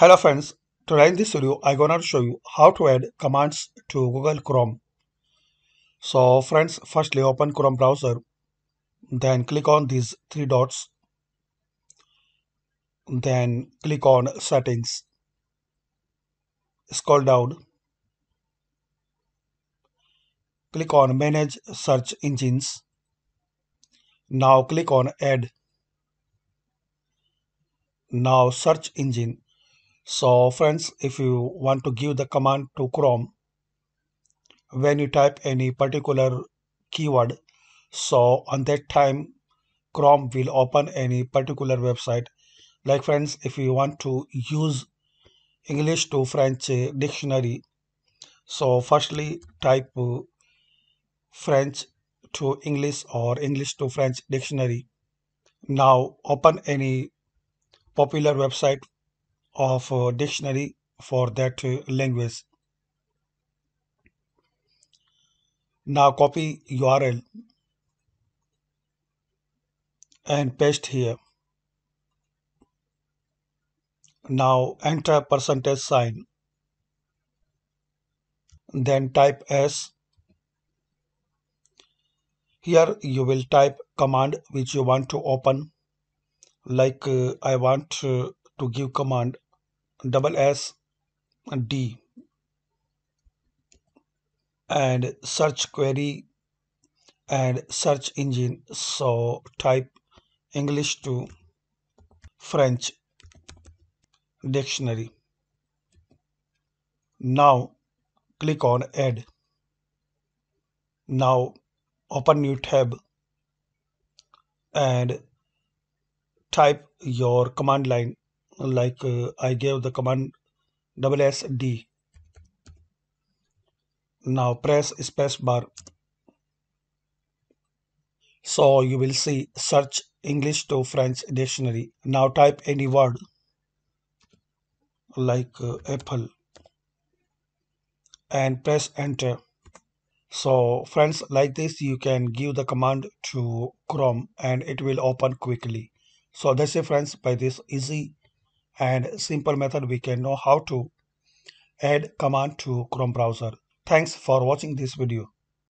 Hello friends, today in this video I'm gonna show you how to add commands to Google Chrome. So friends, firstly open Chrome browser, then click on these three dots, then click on settings, scroll down, click on manage search engines, now click on add, now search engine so friends, if you want to give the command to Chrome, when you type any particular keyword, so on that time, Chrome will open any particular website. Like friends, if you want to use English to French dictionary, so firstly type uh, French to English or English to French dictionary. Now open any popular website of a dictionary for that language. Now copy URL and paste here. Now enter percentage sign. Then type S. Here you will type command which you want to open. Like uh, I want uh, to give command double S D and search query and search engine so type English to French dictionary now click on add now open new tab and type your command line like uh, I gave the command WSD. Now press space bar. So you will see search English to French dictionary. Now type any word like uh, apple and press enter. So friends like this you can give the command to Chrome and it will open quickly. So that's it friends by this easy and simple method we can know how to add command to Chrome browser. Thanks for watching this video.